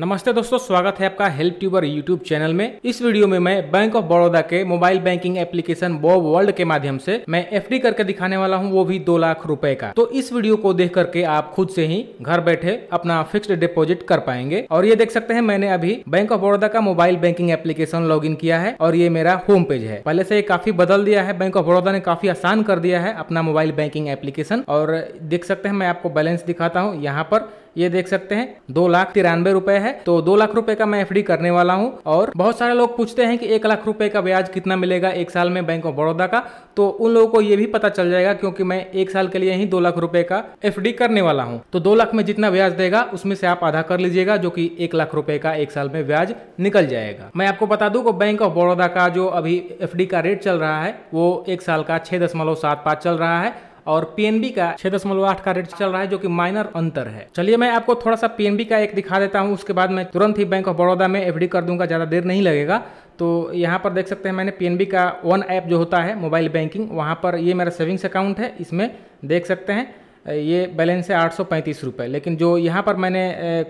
नमस्ते दोस्तों स्वागत है आपका हेल्प ट्यूबर यूट्यूब चैनल में इस वीडियो में मैं बैंक ऑफ बड़ौदा के mobile banking application Bob World के माध्यम से मैं एफडी करके दिखाने वाला हूं वो भी दो लाख रुपए का तो इस वीडियो को देख करके आप खुद से ही घर बैठे अपना फिक्स्ड डिपोजिट कर पाएंगे और ये देख सकते हैं मैंने अभी बैंक ऑफ बड़ौदा का मोबाइल बैंकिंग एप्लीकेशन लॉग किया है और ये मेरा होम पेज है पहले से काफी बदल दिया है बैंक ऑफ बड़ौदा ने काफी आसान कर दिया है अपना मोबाइल बैंकिंग एप्लीकेशन और देख सकते हैं मैं आपको बैलेंस दिखाता हूँ यहाँ पर ये देख सकते हैं दो लाख तिरानवे रुपए है तो दो लाख रुपए का मैं एफ करने वाला हूँ और बहुत सारे लोग पूछते हैं कि एक लाख रुपए का ब्याज कितना मिलेगा एक साल में बैंक ऑफ बड़ौदा का तो उन लोगों को ये भी पता चल जाएगा क्योंकि मैं एक साल के लिए ही दो लाख रुपए का एफ करने वाला हूँ तो दो लाख में जितना ब्याज देगा उसमें से आप आधा कर लीजिएगा जो की एक लाख रुपए का एक साल में ब्याज निकल जाएगा मैं आपको बता दू बैंक ऑफ बड़ौदा का जो अभी एफ का रेट चल रहा है वो एक साल का छह दशमलव सात पाँच चल रहा है और पीएनबी का छह दशमलव आठ का रेट चल रहा है जो कि माइनर अंतर है चलिए मैं आपको थोड़ा सा पीएनबी का एक दिखा देता हूँ उसके बाद मैं तुरंत ही बैंक ऑफ बड़ौदा में एफडी कर दूंगा ज़्यादा देर नहीं लगेगा तो यहाँ पर देख सकते हैं मैंने पीएनबी का वन ऐप जो होता है मोबाइल बैंकिंग वहाँ पर ये मेरा सेविंग्स अकाउंट है इसमें देख सकते हैं ये बैलेंस है आठ सौ लेकिन जो यहाँ पर मैंने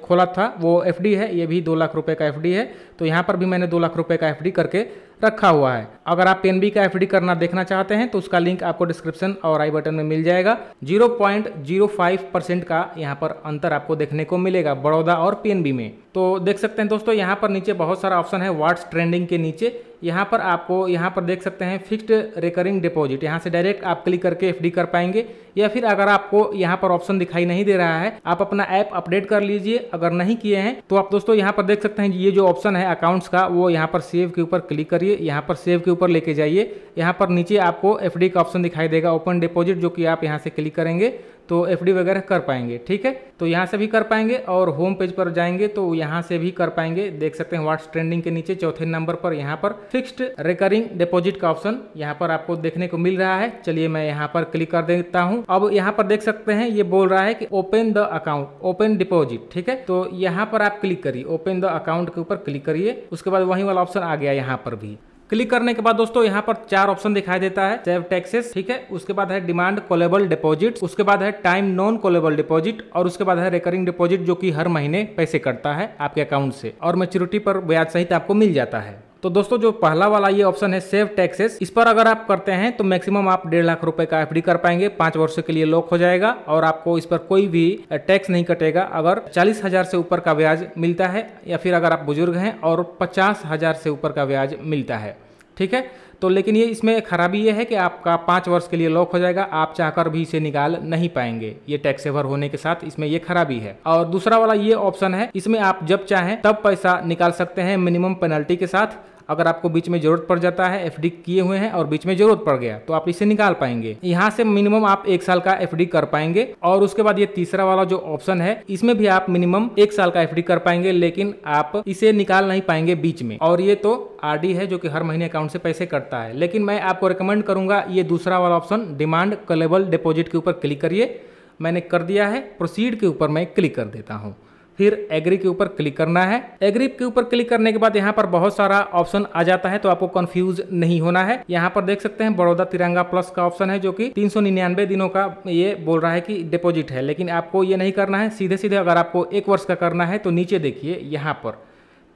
खोला था वो एफ है ये भी दो लाख रुपये का एफ है तो यहाँ पर भी मैंने दो लाख रुपये का एफ करके रखा हुआ है अगर आप पीएनबी का एफ करना देखना चाहते हैं तो उसका लिंक आपको डिस्क्रिप्शन और आई बटन में मिल जाएगा 0.05 परसेंट का यहाँ पर अंतर आपको देखने को मिलेगा बड़ौदा और पीएनबी में तो देख सकते हैं दोस्तों यहाँ पर नीचे बहुत सारा ऑप्शन है व्हाट्स ट्रेंडिंग के नीचे यहाँ पर आपको यहाँ पर देख सकते हैं फिक्स्ड रिकरिंग डिपॉजिट यहाँ से डायरेक्ट आप क्लिक करके एफडी कर पाएंगे या फिर अगर आपको यहाँ पर ऑप्शन दिखाई नहीं दे रहा है आप अपना ऐप अपडेट कर लीजिए अगर नहीं किए हैं तो आप दोस्तों यहाँ पर देख सकते हैं ये जो ऑप्शन है अकाउंट्स का वो यहाँ पर सेव के ऊपर क्लिक करिए यहाँ पर सेव के ऊपर लेके जाइए यहाँ पर नीचे आपको एफ का ऑप्शन दिखाई देगा ओपन डिपॉजिट जो कि आप यहाँ से क्लिक करेंगे तो एफ वगैरह कर पाएंगे ठीक है तो यहाँ से भी कर पाएंगे और होम पेज पर जाएंगे तो यहाँ से भी कर पाएंगे देख सकते हैं व्हाट्स ट्रेंडिंग के नीचे चौथे नंबर पर यहाँ पर फिक्स्ड रिकरिंग डिपॉजिट का ऑप्शन यहाँ पर आपको देखने को मिल रहा है चलिए मैं यहाँ पर क्लिक कर देता हूँ अब यहाँ पर देख सकते हैं ये बोल रहा है कि open the account open deposit ठीक है तो यहाँ पर आप क्लिक करिए ओपन द अकाउंट के ऊपर क्लिक करिए उसके बाद वही वाला ऑप्शन आ गया यहाँ पर भी क्लिक करने के बाद दोस्तों यहाँ पर चार ऑप्शन दिखाई देता है सेव टैक्सेस ठीक है उसके बाद है डिमांड कॉलेबल डिपॉजिट उसके बाद है टाइम नॉन कॉलेबल डिपॉजिट और उसके बाद है रिकरिंग डिपॉजिट जो कि हर महीने पैसे कटता है आपके अकाउंट से और मेच्योरिटी पर ब्याज सहित आपको मिल जाता है तो दोस्तों जो पहला वाला ये ऑप्शन है सेव टैक्सेस इस पर अगर आप करते हैं तो मैक्सिमम आप डेढ़ लाख रुपए का एफडी कर पाएंगे पांच वर्ष के लिए लॉक हो जाएगा और आपको इस पर कोई भी टैक्स नहीं कटेगा अगर चालीस हजार से ऊपर का ब्याज मिलता है या फिर अगर आप बुजुर्ग हैं और पचास हजार से ऊपर का ब्याज मिलता है ठीक है तो लेकिन ये इसमें खराबी ये है कि आपका पाँच वर्ष के लिए लॉक हो जाएगा आप चाहकर भी इसे निकाल नहीं पाएंगे ये टैक्स सेवर होने के साथ इसमें ये खराबी है और दूसरा वाला ये ऑप्शन है इसमें आप जब चाहें तब पैसा निकाल सकते हैं मिनिमम पेनल्टी के साथ अगर आपको बीच में जरूरत पड़ जाता है एफ किए हुए हैं और बीच में जरूरत पड़ गया तो आप इसे निकाल पाएंगे यहाँ से मिनिमम आप एक साल का एफ कर पाएंगे और उसके बाद ये तीसरा वाला जो ऑप्शन है इसमें भी आप मिनिमम एक साल का एफ कर पाएंगे लेकिन आप इसे निकाल नहीं पाएंगे बीच में और ये तो आर है जो कि हर महीने अकाउंट से पैसे कटता है लेकिन मैं आपको रिकमेंड करूंगा ये दूसरा वाला ऑप्शन डिमांड कलेबल डिपोजिट के ऊपर क्लिक करिए मैंने कर दिया है प्रोसीड के ऊपर मैं क्लिक कर देता हूँ फिर एग्री के ऊपर क्लिक करना है एग्री के ऊपर क्लिक करने के बाद यहाँ पर बहुत सारा ऑप्शन आ जाता है तो आपको कंफ्यूज नहीं होना है यहाँ पर देख सकते हैं बड़ौदा तिरंगा प्लस का ऑप्शन है जो कि तीन दिनों का ये बोल रहा है कि डिपॉजिट है लेकिन आपको ये नहीं करना है सीधे सीधे अगर आपको एक वर्ष का करना है तो नीचे देखिए यहाँ पर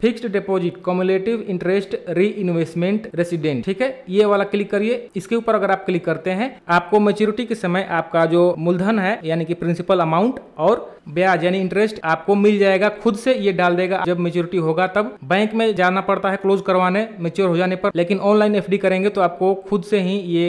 fixed deposit cumulative interest reinvestment resident ठीक है ये वाला क्लिक करिए इसके ऊपर अगर आप क्लिक करते हैं आपको मेच्योरिटी के समय आपका जो मूलधन है यानी कि प्रिंसिपल अमाउंट और ब्याज यानी इंटरेस्ट आपको मिल जाएगा खुद से ये डाल देगा जब मेच्योरिटी होगा तब बैंक में जाना पड़ता है क्लोज करवाने मेच्योर हो जाने पर लेकिन ऑनलाइन एफ करेंगे तो आपको खुद से ही ये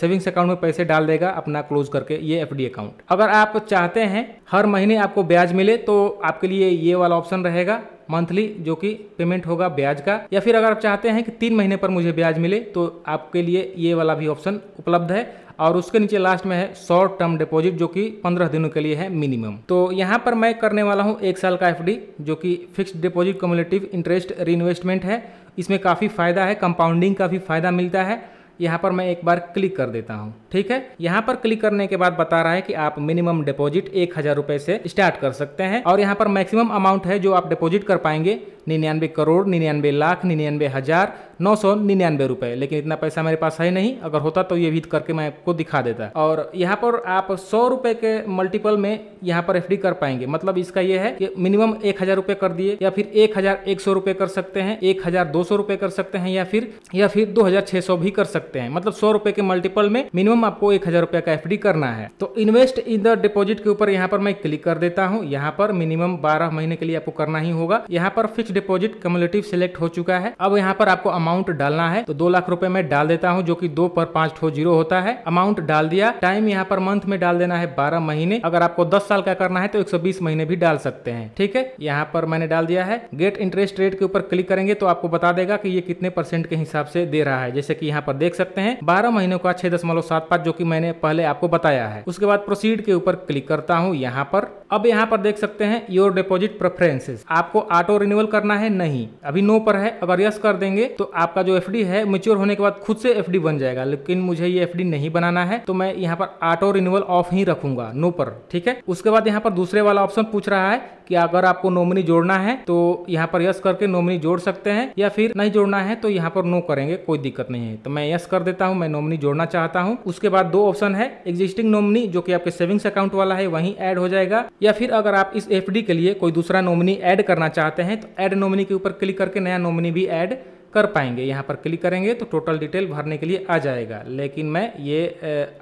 सेविंग्स अकाउंट में पैसे डाल देगा अपना क्लोज करके ये एफ अकाउंट अगर आप चाहते हैं हर महीने आपको ब्याज मिले तो आपके लिए ये वाला ऑप्शन रहेगा मंथली जो कि पेमेंट होगा ब्याज का या फिर अगर आप चाहते हैं कि तीन महीने पर मुझे ब्याज मिले तो आपके लिए ये वाला भी ऑप्शन उपलब्ध है और उसके नीचे लास्ट में है शॉर्ट टर्म डिपॉजिट जो कि 15 दिनों के लिए है मिनिमम तो यहाँ पर मैं करने वाला हूँ एक साल का एफडी जो कि fixed deposit cumulative interest reinvestment है इसमें काफ़ी फायदा है कंपाउंडिंग का भी फायदा मिलता है यहाँ पर मैं एक बार क्लिक कर देता हूँ ठीक है यहाँ पर क्लिक करने के बाद बता रहा है कि आप मिनिमम डिपॉजिट एक हजार रुपए से स्टार्ट कर सकते हैं और यहाँ पर मैक्सिमम अमाउंट है जो आप डिपॉजिट कर पाएंगे निन्यानवे करोड़ निन्यानवे लाख निन्यानवे हजार नौ सौ निन्यानवे रुपये लेकिन इतना पैसा मेरे पास है नहीं अगर होता तो ये भी करके मैं आपको दिखा देता और यहाँ पर आप सौ रुपये के मल्टीपल में यहाँ पर एफ कर पाएंगे मतलब इसका यह है कि मिनिमम एक हज़ार रुपए कर दिए या फिर एक हज़ार एक सौ रुपये कर सकते हैं एक हज़ार दो सौ रुपये कर सकते हैं या फिर या फिर दो हज़ार छह सौ भी कर सकते हैं मतलब सौ रुपए के मल्टीपल में मिनिमम आपको एक हज़ार रुपये का एफ करना है तो इन्वेस्ट इन द डिपॉजिट के ऊपर यहाँ पर मैं क्लिक कर देता हूँ यहाँ पर मिनिमम बारह महीने के लिए आपको करना ही होगा यहाँ पर फिक्स डिपॉजिट कम्युनिटिव सिलेक्ट हो चुका है अब यहाँ पर आपको अमाउंट अमाउंट डालना है तो दो लाख रुपए में डाल देता हूँ जो की दो पर पांच ठो जीरो होता है अमाउंट डाल दिया टाइम यहाँ पर मंथ में डाल देना है बारह महीने अगर आपको दस साल का करना है तो एक महीने भी डाल सकते हैं ठीक है यहाँ पर मैंने डाल दिया है गेट इंटरेस्ट रेट के ऊपर क्लिक करेंगे तो आपको बता देगा की ये कितने परसेंट के हिसाब से दे रहा है जैसे कि यहाँ पर देख सकते हैं बारह महीनों का छह दशमलव सात पाँच जो कि मैंने पहले आपको बताया है उसके बाद प्रोसीड के ऊपर क्लिक करता हूँ यहाँ पर अब यहाँ पर देख सकते हैं योर डिपोजिट प्रेफरेंसेस आपको ऑटो रिन्यूअल करना है नहीं अभी नो पर है अगर यस कर देंगे तो आपका जो एफ है मेच्योर होने के बाद खुद से एफ बन जाएगा लेकिन मुझे ये एफ नहीं बनाना है तो मैं यहाँ पर ऑटो रिन्यूअल ऑफ ही रखूंगा नो पर ठीक है उसके बाद यहाँ पर दूसरे वाला ऑप्शन पूछ रहा है कि अगर आपको नॉमिनी जोड़ना है तो यहाँ पर यस करके नॉमिनी जोड़ सकते हैं या फिर नहीं जोड़ना है तो यहाँ पर नो करेंगे कोई दिक्कत नहीं है तो मैं यस कर देता हूँ मैं नॉमिनी जोड़ना चाहता हूँ उसके बाद दो ऑप्शन है एग्जिस्टिंग नॉमिनी जो कि आपके सेविंग्स अकाउंट वाला है वहीं ऐड हो जाएगा या फिर अगर आप इस एफ के लिए कोई दूसरा नॉमिनी ऐड करना चाहते हैं तो ऐड नॉमिनी के ऊपर क्लिक करके नया नॉमिनी भी ऐड कर पाएंगे यहाँ पर क्लिक करेंगे तो टोटल डिटेल भरने के लिए आ जाएगा लेकिन मैं ये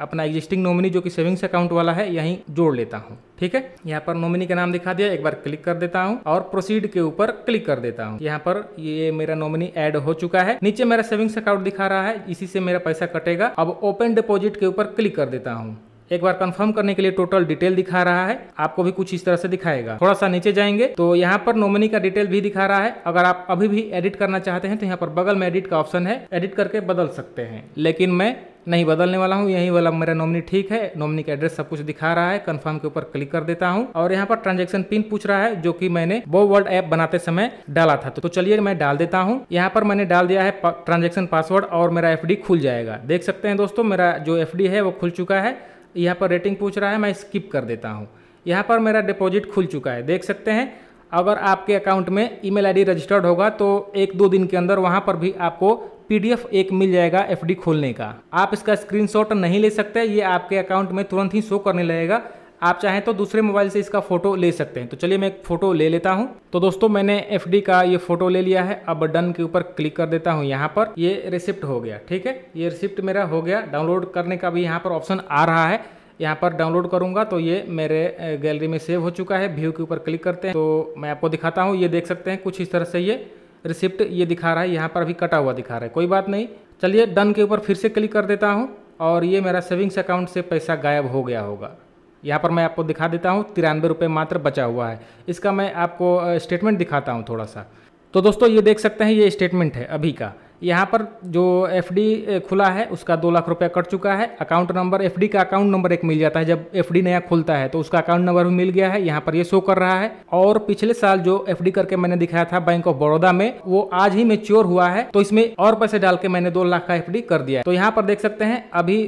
अपना एग्जिस्टिंग नॉमिनी जो कि सेविंग्स अकाउंट वाला है यहीं जोड़ लेता हूँ ठीक है यहाँ पर नॉमिनी का नाम दिखा दिया एक बार क्लिक कर देता हूँ और प्रोसीड के ऊपर क्लिक कर देता हूँ यहाँ पर ये मेरा नॉमिनी ऐड हो चुका है नीचे मेरा सेविंग्स अकाउंट दिखा रहा है इसी से मेरा पैसा कटेगा अब ओपन डिपोजिट के ऊपर क्लिक कर देता हूँ एक बार कंफर्म करने के लिए टोटल डिटेल दिखा रहा है आपको भी कुछ इस तरह से दिखाएगा थोड़ा सा नीचे जाएंगे तो यहाँ पर नॉमिनी का डिटेल भी दिखा रहा है अगर आप अभी भी एडिट करना चाहते हैं तो यहाँ पर बगल में एडिट का ऑप्शन है एडिट करके बदल सकते हैं लेकिन मैं नहीं बदलने वाला हूँ यही वाला मेरा नॉमिनी ठीक है नॉमिनी का एड्रेस सब कुछ दिखा रहा है कंफर्म के ऊपर क्लिक कर देता हूँ और यहाँ पर ट्रांजेक्शन पिन पूछ रहा है जो कि मैंने बो वर्ल्ड ऐप बनाते समय डाला था तो, तो चलिए मैं डाल देता हूँ यहाँ पर मैंने डाल दिया है ट्रांजेक्शन पासवर्ड और मेरा एफ खुल जाएगा देख सकते हैं दोस्तों मेरा जो एफ है वो खुल चुका है यहाँ पर रेटिंग पूछ रहा है मैं स्किप कर देता हूँ यहाँ पर मेरा डिपॉजिट खुल चुका है देख सकते हैं अगर आपके अकाउंट में ईमेल आईडी रजिस्टर्ड होगा तो एक दो दिन के अंदर वहाँ पर भी आपको पीडीएफ एक मिल जाएगा एफडी खोलने का आप इसका स्क्रीनशॉट नहीं ले सकते ये आपके अकाउंट में तुरंत ही शो करने लगेगा आप चाहें तो दूसरे मोबाइल से इसका फ़ोटो ले सकते हैं तो चलिए मैं एक फ़ोटो ले लेता हूं तो दोस्तों मैंने एफ का ये फ़ोटो ले लिया है अब डन के ऊपर क्लिक कर देता हूं यहां पर ये रिसिप्ट हो गया ठीक है ये रिसिप्ट मेरा हो गया डाउनलोड करने का भी यहाँ पर ऑप्शन आ रहा है यहाँ पर डाउनलोड करूंगा तो ये मेरे गैलरी में सेव हो चुका है व्यू के ऊपर क्लिक करते हैं तो मैं आपको दिखाता हूँ ये देख सकते हैं कुछ इस तरह से ये रिसिप्ट ये दिखा रहा है यहाँ पर अभी कटा हुआ दिखा रहा है कोई बात नहीं चलिए डन के ऊपर फिर से क्लिक कर देता हूँ और ये मेरा सेविंग्स अकाउंट से पैसा गायब हो गया होगा यहाँ पर मैं आपको दिखा देता हूँ तिरानवे रुपये मात्र बचा हुआ है इसका मैं आपको स्टेटमेंट दिखाता हूँ थोड़ा सा तो दोस्तों ये देख सकते हैं ये स्टेटमेंट है अभी का यहाँ पर जो एफडी खुला है उसका दो लाख रुपया कट चुका है अकाउंट नंबर एफडी का अकाउंट नंबर एक मिल जाता है जब एफडी नया खुलता है तो उसका अकाउंट नंबर भी मिल गया है यहाँ पर ये शो कर रहा है और पिछले साल जो एफडी करके मैंने दिखाया था बैंक ऑफ बड़ौदा में वो आज ही मेच्योर हुआ है तो इसमें और पैसे डाल के मैंने दो लाख का एफ कर दिया तो यहाँ पर देख सकते हैं अभी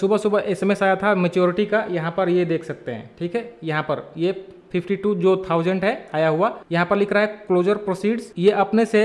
सुबह सुबह एस आया था मेच्योरिटी का यहाँ पर ये देख सकते हैं ठीक है यहाँ पर ये फिफ्टी टू जो थाउजेंड है आया हुआ यहाँ पर लिख रहा है क्लोजर प्रोसीड्स ये अपने से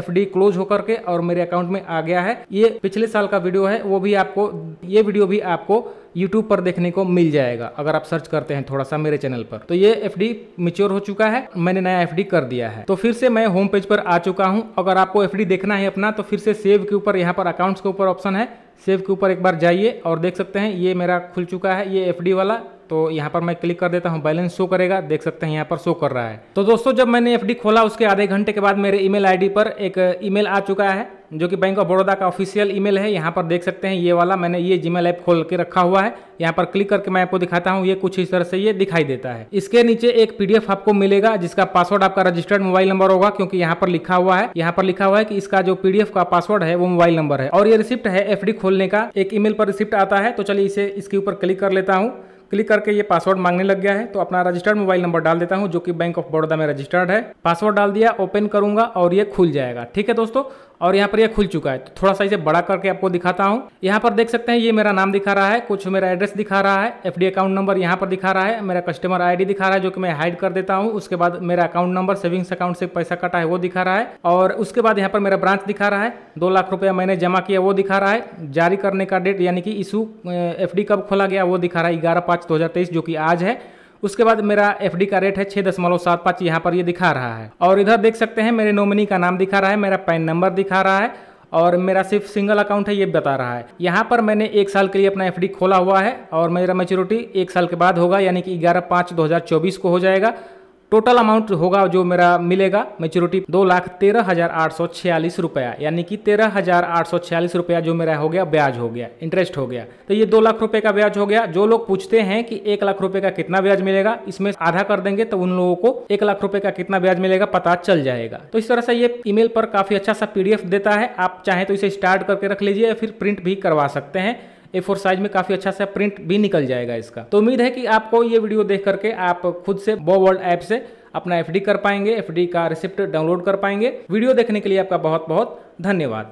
एफ डी क्लोज होकर के और मेरे अकाउंट में आ गया है ये पिछले साल का वीडियो है वो भी आपको ये वीडियो भी आपको यूट्यूब पर देखने को मिल जाएगा अगर आप सर्च करते हैं थोड़ा सा मेरे चैनल पर तो ये एफ डी मिच्योर हो चुका है मैंने नया एफ डी कर दिया है तो फिर से मैं होम पेज पर आ चुका हूँ अगर आपको एफ डी देखना है अपना तो फिर से सेव के ऊपर यहाँ पर अकाउंट्स के ऊपर ऑप्शन है सेव के ऊपर एक बार जाइए और देख सकते हैं ये मेरा खुल चुका है ये एफ वाला तो यहाँ पर मैं क्लिक कर देता हूँ बैलेंस शो करेगा देख सकते हैं यहाँ पर शो कर रहा है तो दोस्तों जब मैंने एफ खोला उसके आधे घंटे के बाद मेरे ईमेल आईडी पर एक ईमेल आ चुका है जो कि बैंक ऑफ बड़ौदा का ऑफिशियल ईमेल है यहाँ पर देख सकते हैं ये वाला मैंने ये जीमेल ऐप खोल के रखा हुआ है यहाँ पर क्लिक करके मैं आपको दिखाता हूँ ये कुछ इस तरह से ये दिखाई देता है इसके नीचे एक पीडीएफ आपको मिलेगा जिसका पासवर्ड आपका रजिस्टर्ड मोबाइल नंबर होगा क्योंकि यहाँ पर लिखा हुआ है यहाँ पर लिखा हुआ है की इसका जो पीडीएफ का पासवर्ड है वो मोबाइल नंबर है और ये रिसिप्ट है एफ खोलने का एक ईमेल पर रिसिप्ट आता है तो चलिए इसे इसके ऊपर क्लिक कर लेता हूँ क्लिक करके ये पासवर्ड मांगने लग गया है तो अपना रजिस्टर्ड मोबाइल नंबर डाल देता हूँ जो कि बैंक ऑफ बड़ौदा में रजिस्टर्ड है पासवर्ड डाल दिया ओपन करूंगा और ये खुल जाएगा ठीक है दोस्तों और यहाँ पर यह खुल चुका है तो थोड़ा सा इसे बड़ा करके आपको दिखाता हूँ यहाँ पर देख सकते हैं ये मेरा नाम दिखा रहा है कुछ मेरा एड्रेस दिखा रहा है एफ अकाउंट नंबर यहाँ पर दिखा रहा है मेरा कस्टमर आईडी दिखा रहा है जो कि मैं हाइड कर देता हूँ उसके बाद मेरा अकाउंट नंबर सेविंग्स अकाउंट से पैसा कटा है वो दिखा रहा है और उसके बाद यहाँ पर मेरा ब्रांच दिखा रहा है दो लाख रुपया मैंने जमा किया वो दिखा रहा है जारी करने का डेट यानी कि इशू एफ कब खोला गया वो दिखा रहा है ग्यारह पाँच दो जो कि आज है उसके बाद मेरा एफ का रेट है छः दशमलव सात पाँच यहाँ पर ये यह दिखा रहा है और इधर देख सकते हैं मेरे नॉमिनी का नाम दिखा रहा है मेरा पैन नंबर दिखा रहा है और मेरा सिर्फ सिंगल अकाउंट है ये बता रहा है यहाँ पर मैंने एक साल के लिए अपना एफ खोला हुआ है और मेरा मेच्योरिटी एक साल के बाद होगा यानी कि ग्यारह पाँच दो को हो जाएगा टोटल अमाउंट होगा जो मेरा मिलेगा मेच्योरिटी दो लाख तेरह हजार आठ सौ छियालीस रुपया यानी कि तेरह हजार आठ सौ छियालीस रुपया जो मेरा हो गया ब्याज हो गया इंटरेस्ट हो गया तो ये दो लाख रुपए का ब्याज हो गया जो लोग पूछते हैं कि एक लाख रुपए का कितना ब्याज मिलेगा इसमें आधा कर देंगे तो उन लोगों को एक लाख रुपए का कितना ब्याज मिलेगा पता चल जाएगा तो इस तरह से ये ईमेल पर काफी अच्छा सा पीडीएफ देता है आप चाहे तो इसे स्टार्ट करके रख लीजिए या फिर प्रिंट भी करवा सकते हैं ए फोर साइज में काफी अच्छा सा प्रिंट भी निकल जाएगा इसका तो उम्मीद है कि आपको ये वीडियो देख करके आप खुद से बो वर्ल्ड ऐप से अपना एफडी कर पाएंगे एफडी का रिसिप्ट डाउनलोड कर पाएंगे वीडियो देखने के लिए आपका बहुत बहुत धन्यवाद